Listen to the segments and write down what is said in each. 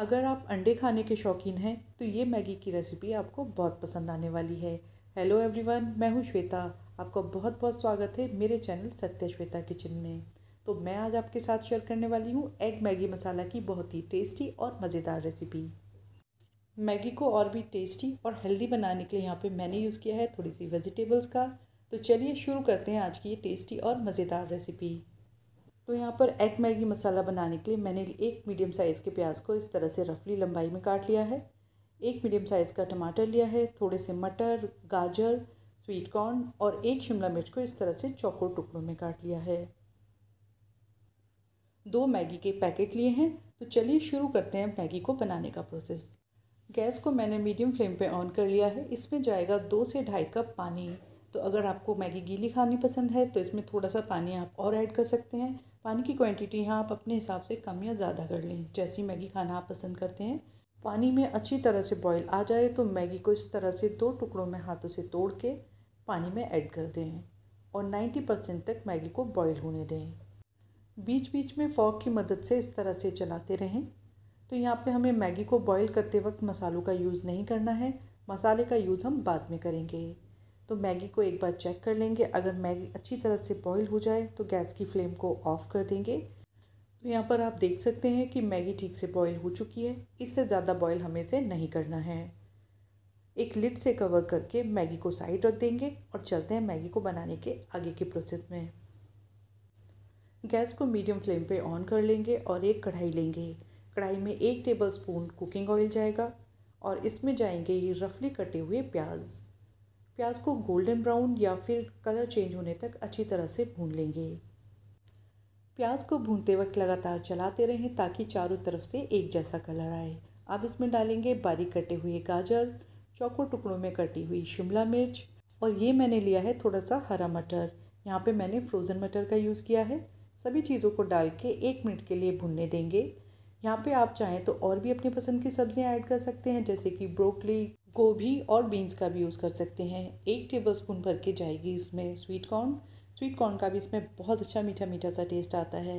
अगर आप अंडे खाने के शौकीन हैं तो ये मैगी की रेसिपी आपको बहुत पसंद आने वाली है हेलो एवरीवन मैं हूँ श्वेता आपका बहुत बहुत स्वागत है मेरे चैनल सत्य श्वेता किचन में तो मैं आज आपके साथ शेयर करने वाली हूँ एग मैगी मसाला की बहुत ही टेस्टी और मज़ेदार रेसिपी मैगी को और भी टेस्टी और हेल्दी बनाने के लिए यहाँ पर मैंने यूज़ किया है थोड़ी सी वेजिटेबल्स का तो चलिए शुरू करते हैं आज की ये टेस्टी और मज़ेदार रेसिपी तो यहाँ पर एग मैगी मसाला बनाने के लिए मैंने एक मीडियम साइज़ के प्याज को इस तरह से रफली लंबाई में काट लिया है एक मीडियम साइज़ का टमाटर लिया है थोड़े से मटर गाजर स्वीट कॉर्न और एक शिमला मिर्च को इस तरह से चौकोर टुकड़ों में काट लिया है दो मैगी के पैकेट लिए हैं तो चलिए शुरू करते हैं मैगी को बनाने का प्रोसेस गैस को मैंने मीडियम फ्लेम पे ऑन कर लिया है इसमें जाएगा दो से ढाई कप पानी तो अगर आपको मैगी गीली खानी पसंद है तो इसमें थोड़ा सा पानी आप और ऐड कर सकते हैं पानी की क्वांटिटी यहाँ आप अपने हिसाब से कम या ज़्यादा कर लें जैसी मैगी खाना आप पसंद करते हैं पानी में अच्छी तरह से बॉईल आ जाए तो मैगी को इस तरह से दो टुकड़ों में हाथों से तोड़ के पानी में ऐड कर दें और नाइन्टी परसेंट तक मैगी को बॉईल होने दें बीच बीच में फॉक की मदद से इस तरह से चलाते रहें तो यहाँ पर हमें मैगी को बॉयल करते वक्त मसालों का यूज़ नहीं करना है मसाले का यूज़ हम बाद में करेंगे तो मैगी को एक बार चेक कर लेंगे अगर मैगी अच्छी तरह से बॉईल हो जाए तो गैस की फ्लेम को ऑफ़ कर देंगे तो यहाँ पर आप देख सकते हैं कि मैगी ठीक से बॉईल हो चुकी है इससे ज़्यादा बॉईल हमें से नहीं करना है एक लिट से कवर करके मैगी को साइड रख देंगे और चलते हैं मैगी को बनाने के आगे के प्रोसेस में गैस को मीडियम फ्लेम पर ऑन कर लेंगे और एक कढ़ाई लेंगे कढ़ाई में एक टेबल स्पून कुकिंग ऑयल जाएगा और इसमें जाएंगे ये रफली कटे हुए प्याज़ प्याज को गोल्डन ब्राउन या फिर कलर चेंज होने तक अच्छी तरह से भून लेंगे प्याज को भूनते वक्त लगातार चलाते रहें ताकि चारों तरफ से एक जैसा कलर आए अब इसमें डालेंगे बारीक कटे हुए गाजर चौको टुकड़ों में कटी हुई शिमला मिर्च और ये मैंने लिया है थोड़ा सा हरा मटर यहाँ पे मैंने फ्रोज़न मटर का यूज़ किया है सभी चीज़ों को डाल के एक मिनट के लिए भुनने देंगे यहाँ पे आप चाहें तो और भी अपनी पसंद की सब्ज़ियाँ ऐड कर सकते हैं जैसे कि ब्रोकली गोभी और बीन्स का भी यूज़ कर सकते हैं एक टेबल स्पून भर के जाएगी इसमें स्वीट कॉर्न स्वीट कॉर्न का भी इसमें बहुत अच्छा मीठा मीठा सा टेस्ट आता है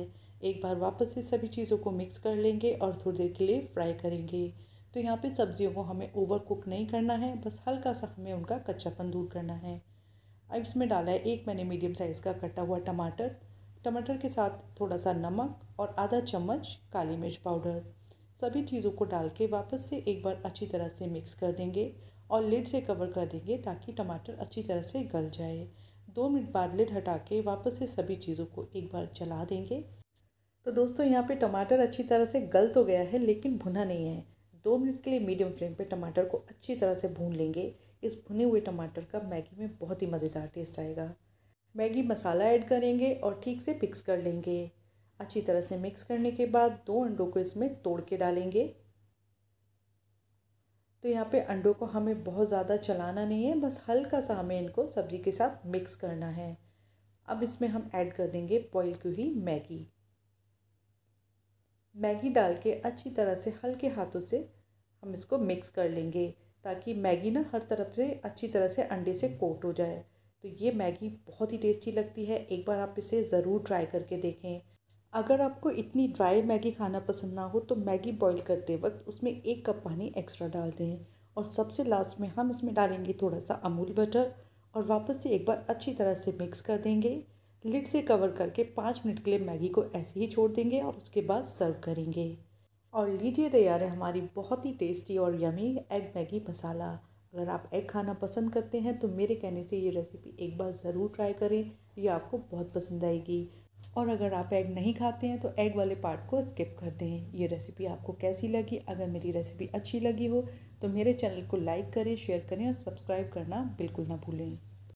एक बार वापस से सभी चीज़ों को मिक्स कर लेंगे और थोड़ी देर के लिए फ्राई करेंगे तो यहाँ पे सब्जियों को हमें ओवर कुक नहीं करना है बस हल्का सा हमें उनका कच्चापन दूर करना है अब इसमें डाला है एक मैंने मीडियम साइज़ का कटा हुआ टमाटर टमाटर के साथ थोड़ा सा नमक और आधा चम्मच काली मिर्च पाउडर सभी चीज़ों को डाल के वापस से एक बार अच्छी तरह से मिक्स कर देंगे और लिड से कवर कर देंगे ताकि टमाटर अच्छी तरह से गल जाए दो मिनट बाद लिड हटा के वापस से सभी चीज़ों को एक बार चला देंगे तो दोस्तों यहाँ पे टमाटर अच्छी तरह से गल तो गया है लेकिन भुना नहीं है दो मिनट के लिए मीडियम फ्लेम पे टमाटर को अच्छी तरह से भून लेंगे इस भुने हुए टमाटर का मैगी में बहुत ही मज़ेदार टेस्ट आएगा मैगी मसाला ऐड करेंगे और ठीक से पिक्स कर लेंगे अच्छी तरह से मिक्स करने के बाद दो अंडों को इसमें तोड़ के डालेंगे तो यहाँ पे अंडों को हमें बहुत ज़्यादा चलाना नहीं है बस हल्का सा हमें इनको सब्ज़ी के साथ मिक्स करना है अब इसमें हम ऐड कर देंगे बॉईल की हुई मैगी मैगी डाल के अच्छी तरह से हल्के हाथों से हम इसको मिक्स कर लेंगे ताकि मैगी ना हर तरफ से अच्छी तरह से अंडे से कोट हो जाए तो ये मैगी बहुत ही टेस्टी लगती है एक बार आप इसे ज़रूर ट्राई करके देखें अगर आपको इतनी ड्राई मैगी खाना पसंद ना हो तो मैगी बॉईल करते वक्त उसमें एक कप पानी एक्स्ट्रा डाल दें और सबसे लास्ट में हम इसमें डालेंगे थोड़ा सा अमूल बटर और वापस से एक बार अच्छी तरह से मिक्स कर देंगे लिड से कवर करके पाँच मिनट के लिए मैगी को ऐसे ही छोड़ देंगे और उसके बाद सर्व करेंगे और लीजिए तैयार है हमारी बहुत ही टेस्टी और यमी एग मैगी मसाला अगर आप एग खाना पसंद करते हैं तो मेरे कहने से ये रेसिपी एक बार ज़रूर ट्राई करें ये आपको बहुत पसंद आएगी और अगर आप एग नहीं खाते हैं तो एग वाले पार्ट को स्किप कर दें ये रेसिपी आपको कैसी लगी अगर मेरी रेसिपी अच्छी लगी हो तो मेरे चैनल को लाइक करें शेयर करें और सब्सक्राइब करना बिल्कुल ना भूलें